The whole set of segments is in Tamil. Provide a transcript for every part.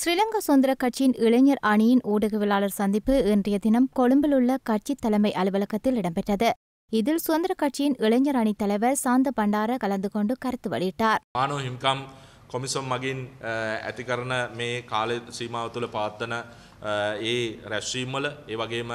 ஸ்ரீலங்கா சுதந்திர கட்சியின் இளைஞர் அணியின் ஊடகவியலாளர் சந்திப்பு இன்றைய தினம் கொழும்பில் உள்ள கட்சி தலைமை அலுவலகத்தில் இடம்பெற்றது இதில் சுதந்திர கட்சியின் இளைஞர் அணி தலைவர் சாந்த பண்டார கலந்து கொண்டு கருத்து வெளியிட்டார் மகின் அதிகரண மே காலை சீமாவத்துல பார்த்தன ඒ රැස්වීම්මල ඒවගේම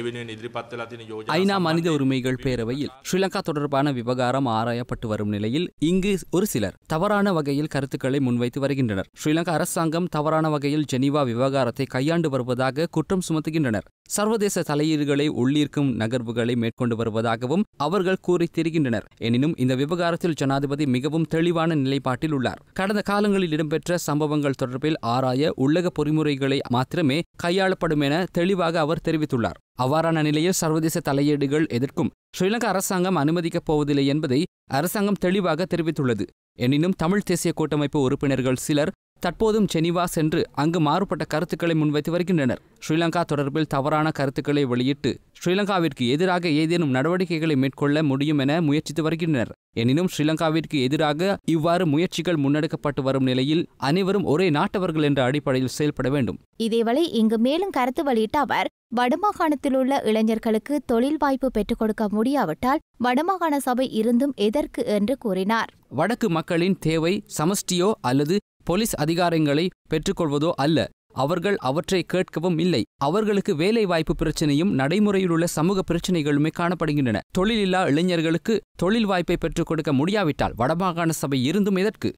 ඒවෙனும் எதிர்பார்த்தலாத்தின் யோஜனை ஐநா மனித உரிமைகள் பேரவையில் ஸ்ரீலங்கா தொடர்பான விவகாரம் ஆராயப்பட்டு வரும் நிலையில் இங்கு ஒரு சிலர் தவறான வகையில் கருத்துக்களை முன்வைத்து வருகின்றனர் ஸ்ரீலங்கா அரசாங்கம் தவறான வகையில் ஜெனீவா விவகாரத்தை கையாண்டு வருவதாக குற்றம் சுமத்துகின்றனர் சர்வதேச தலையீடுகளை உள்ளீர்க்கும் நகர்வுகளை மேற்கொண்டு வருவதாகவும் அவர்கள் கூறி தெரிகின்றனர் எனினும் இந்த விவகாரத்தில் ஜனாதிபதி மிகவும் தெளிவான நிலைப்பாட்டில் உள்ளார் கடந்த காலங்களில் இடம்பெற்ற சம்பவங்கள் தொடர்பில் ஆராய உள்ளக பொறிமுறைகளை மாத்திரமே மட்டுமே கையாளப்படும் என தெளிவாக அவர் தெரிவித்துள்ளார் அவ்வாறான நிலையில் சர்வதேச தலையீடுகள் எதிர்க்கும் ஸ்ரீலங்கா அரசாங்கம் அனுமதிக்கப் போவதில்லை என்பதை அரசாங்கம் தெளிவாக தெரிவித்துள்ளது எனினும் தமிழ் தேசிய கூட்டமைப்பு உறுப்பினர்கள் சிலர் தற்போதும் செனிவா சென்று அங்கு மாறுபட்ட கருத்துக்களை முன்வைத்து வருகின்றனர் ஸ்ரீலங்கா தொடர்பில் தவறான கருத்துக்களை வெளியிட்டு ஸ்ரீலங்காவிற்கு எதிராக ஏதேனும் நடவடிக்கைகளை மேற்கொள்ள முடியும் என முயற்சித்து வருகின்றனர் எனினும் ஸ்ரீலங்காவிற்கு எதிராக இவ்வாறு முயற்சிகள் முன்னெடுக்கப்பட்டு வரும் நிலையில் அனைவரும் ஒரே நாட்டவர்கள் என்ற அடிப்படையில் செயல்பட வேண்டும் இதேவழி இங்கு மேலும் கருத்து வெளியிட்ட அவர் வடமாகாணத்தில் உள்ள இளைஞர்களுக்கு தொழில் வாய்ப்பு பெற்றுக் கொடுக்க முடியாவிட்டால் வடமாகாண சபை இருந்தும் எதற்கு என்று கூறினார் வடக்கு மக்களின் தேவை சமஷ்டியோ அல்லது போலீஸ் அதிகாரங்களை பெற்றுக்கொள்வதோ அல்ல அவர்கள் அவற்றை கேட்கவும் இல்லை அவர்களுக்கு வேலை வாய்ப்பு பிரச்சனையும் நடைமுறையிலுள்ள சமூக பிரச்சனைகளுமே காணப்படுகின்றன தொழிலில்லா இளைஞர்களுக்கு தொழில் வாய்ப்பை பெற்றுக் கொடுக்க முடியாவிட்டால் வடமாகாண சபை இருந்தும் எதற்கு